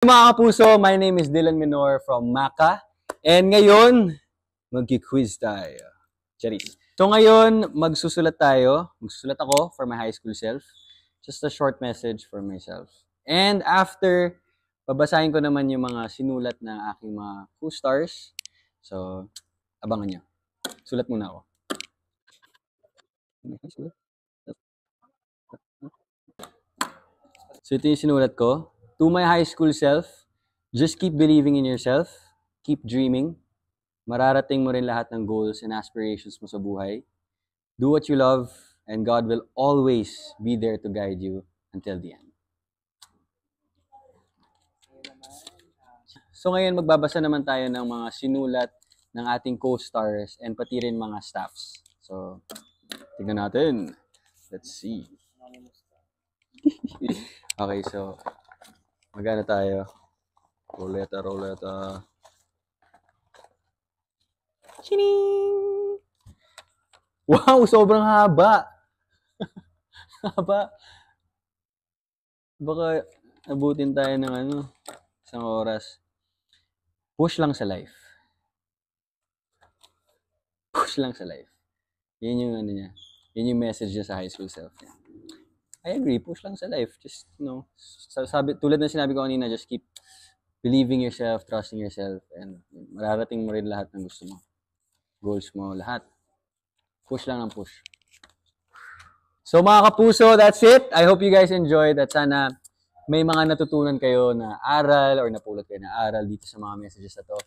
Mga kapuso, my name is Dylan Minor from Maka. And ngayon, mag-quiz tayo. Charis. So ngayon, magsusulat tayo. Magsusulat ako for my high school self. Just a short message for myself. And after, babasahin ko naman yung mga sinulat na aking mga co-stars. So, abangan nyo. Sulat muna ako. So ito yung sinulat ko to my high school self, just keep believing in yourself, keep dreaming. Mararating mo rin lahat ng goals and aspirations mo sa buhay. Do what you love and God will always be there to guide you until the end. So ngayon magbabasa naman tayo ng mga sinulat ng ating co-stars and pati rin mga staffs. So, tignan natin. Let's see. okay, so Magana tayo. Ruleta, ruleta. Chining! Wow, sobrang haba. haba. Baka abutin tayo ng ano, isang oras. Push lang sa life. Push lang sa life. Yun yung ano niya. Yun yung message niya sa high school self niya. I agree, push lang sa life. Just, you know, sabi, tulad na sinabi ko kanina, just keep believing yourself, trusting yourself, and mararating mo rin lahat ng gusto mo. Goals mo, lahat. Push lang ng push. So mga kapuso, that's it. I hope you guys enjoyed at sana may mga natutunan kayo na aral or napulot kayo na aral dito sa mga messages na to.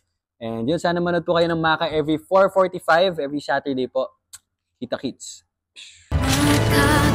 And yun, sana manood po kayo ng Maka every 4.45 every Saturday po. Kita kits. Maka.